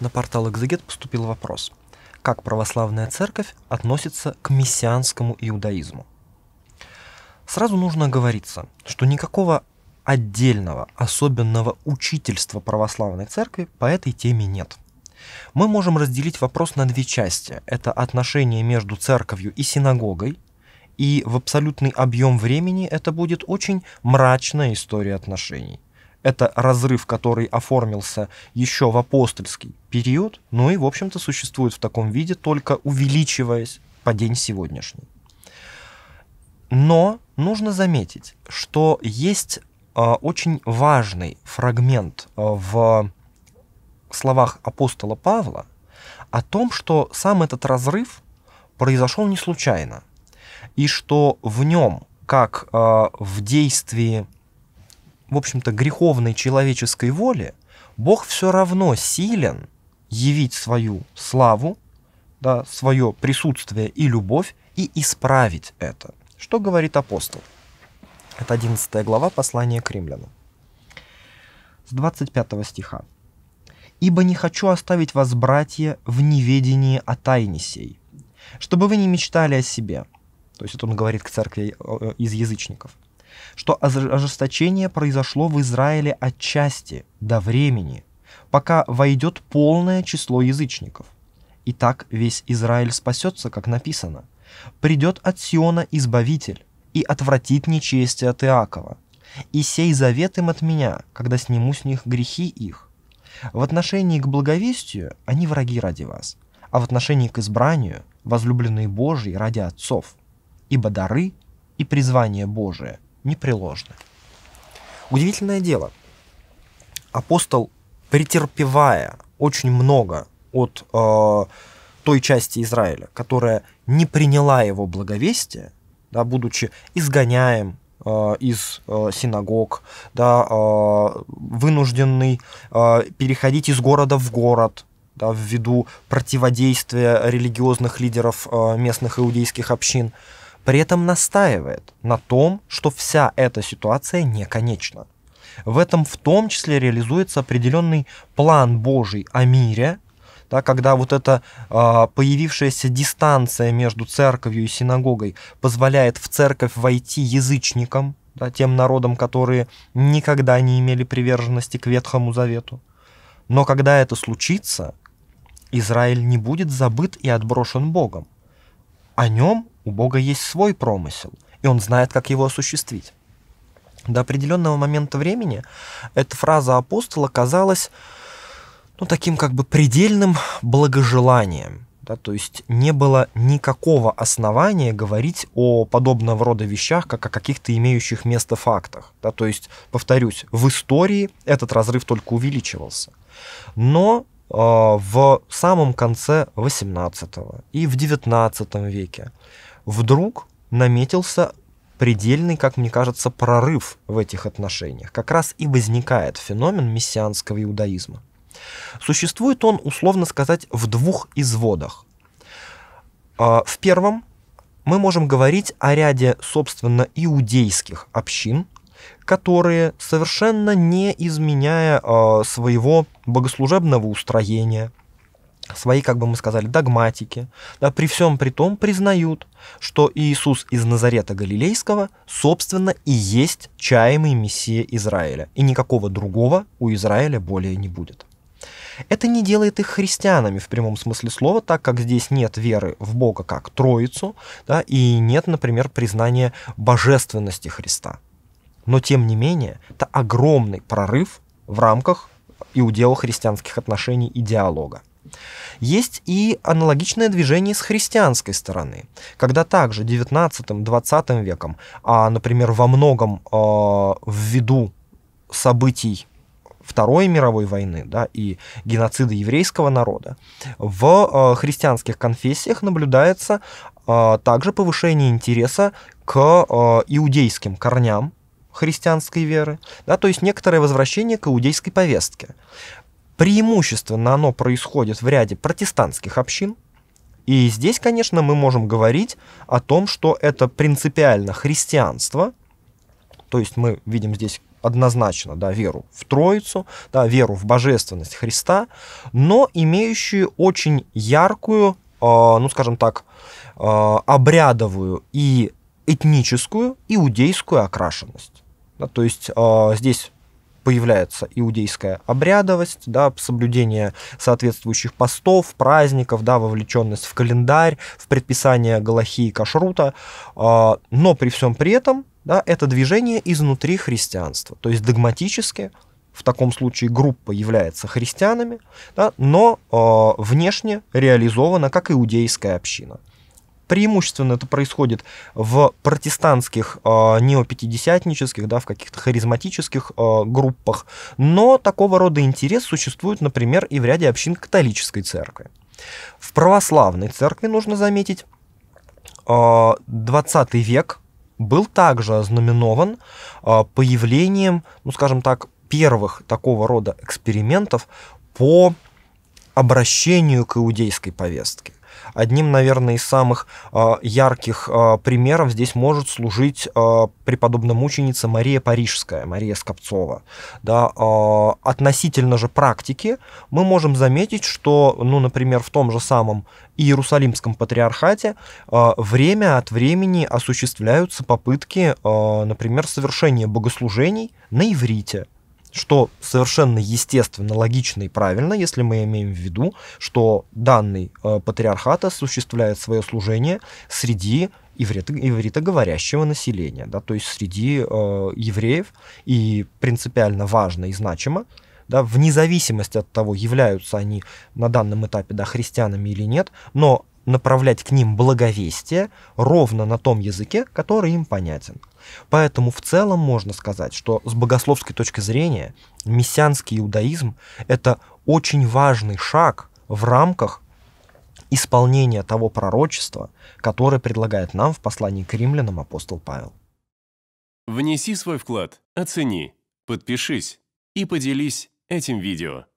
На портал «Экзегет» поступил вопрос. Как православная церковь относится к мессианскому иудаизму? Сразу нужно оговориться, что никакого отдельного, особенного учительства православной церкви по этой теме нет. Мы можем разделить вопрос на две части. Это отношение между церковью и синагогой, и в абсолютный объем времени это будет очень мрачная история отношений. Это разрыв, который оформился еще в апостольский период, ну и, в общем-то, существует в таком виде, только увеличиваясь по день сегодняшний. Но нужно заметить, что есть э, очень важный фрагмент а, в словах апостола Павла о том, что сам этот разрыв произошел не случайно, и что в нем, как э, в действии в общем-то, греховной человеческой воле, Бог все равно силен явить свою славу, да, свое присутствие и любовь и исправить это. Что говорит апостол? Это 11 глава послания к римлянам. С 25 стиха. «Ибо не хочу оставить вас, братья, в неведении о тайне сей, чтобы вы не мечтали о себе». То есть это он говорит к церкви э, из язычников что ожесточение произошло в Израиле отчасти, до времени, пока войдет полное число язычников. И так весь Израиль спасется, как написано. «Придет от Сиона Избавитель и отвратит нечестие от Иакова, и сей завет им от меня, когда сниму с них грехи их. В отношении к благовестию они враги ради вас, а в отношении к избранию возлюбленные Божьи ради отцов, ибо дары и призвание Божие непреложны. Удивительное дело, апостол, претерпевая очень много от э, той части Израиля, которая не приняла его благовестие, да, будучи изгоняем э, из э, синагог, да, э, вынужденный э, переходить из города в город, да, ввиду противодействия религиозных лидеров э, местных иудейских общин, э, при этом настаивает на том, что вся эта ситуация не конечна. В этом в том числе реализуется определенный план Божий о мире, да, когда вот эта э, появившаяся дистанция между церковью и синагогой позволяет в церковь войти язычникам, да, тем народам, которые никогда не имели приверженности к Ветхому Завету. Но когда это случится, Израиль не будет забыт и отброшен Богом. О нем у Бога есть свой промысел, и Он знает, как его осуществить. До определенного момента времени эта фраза апостола казалась ну, таким как бы предельным благожеланием. Да, то есть не было никакого основания говорить о подобного рода вещах, как о каких-то имеющих место фактах. Да, то есть, повторюсь, в истории этот разрыв только увеличивался. Но э, в самом конце 18 и в 19 веке вдруг наметился предельный, как мне кажется, прорыв в этих отношениях. Как раз и возникает феномен мессианского иудаизма. Существует он, условно сказать, в двух изводах. А, в первом мы можем говорить о ряде, собственно, иудейских общин, которые, совершенно не изменяя а, своего богослужебного устроения – свои, как бы мы сказали, догматики, да, при всем при том признают, что Иисус из Назарета Галилейского, собственно, и есть чаемый Мессия Израиля, и никакого другого у Израиля более не будет. Это не делает их христианами в прямом смысле слова, так как здесь нет веры в Бога как Троицу, да, и нет, например, признания божественности Христа. Но тем не менее, это огромный прорыв в рамках иудео-христианских отношений и диалога. Есть и аналогичное движение с христианской стороны, когда также 19-20 веком, а, например, во многом э, ввиду событий Второй мировой войны да, и геноцида еврейского народа, в э, христианских конфессиях наблюдается э, также повышение интереса к э, иудейским корням христианской веры, да, то есть некоторое возвращение к иудейской повестке. Преимущественно оно происходит в ряде протестантских общин. И здесь, конечно, мы можем говорить о том, что это принципиально христианство, то есть мы видим здесь однозначно да, веру в Троицу, да, веру в божественность Христа, но имеющую очень яркую, э, ну скажем так, э, обрядовую и этническую иудейскую окрашенность. Да, то есть э, здесь появляется иудейская обрядовость, да, соблюдение соответствующих постов, праздников, да, вовлеченность в календарь, в предписание Галахи и Кашрута, а, но при всем при этом да, это движение изнутри христианства, то есть догматически в таком случае группа является христианами, да, но э, внешне реализована как иудейская община преимущественно это происходит в протестантских э, неопятидесятнических, да, в каких-то харизматических э, группах, но такого рода интерес существует, например, и в ряде общин католической церкви. В православной церкви, нужно заметить, э, а, 20 век был также ознаменован э, появлением, ну скажем так, первых такого рода экспериментов по обращению к иудейской повестке. Одним, наверное, из самых а, ярких а, примеров здесь может служить а, преподобная мученица Мария Парижская, Мария Скопцова. Да, относительно же практики мы можем заметить, что, ну, например, в том же самом Иерусалимском патриархате время от времени осуществляются попытки, например, совершения богослужений на иврите – что совершенно естественно, логично и правильно, если мы имеем в виду, что данный э, патриархат осуществляет свое служение среди иврит, говорящего населения, да, то есть среди э, евреев, и принципиально важно и значимо, да, вне зависимости от того, являются они на данном этапе да, христианами или нет, но направлять к ним благовестие ровно на том языке, который им понятен. Поэтому в целом можно сказать, что с богословской точки зрения мессианский иудаизм – это очень важный шаг в рамках исполнения того пророчества, которое предлагает нам в послании к римлянам апостол Павел. Внеси свой вклад, оцени, подпишись и поделись этим видео.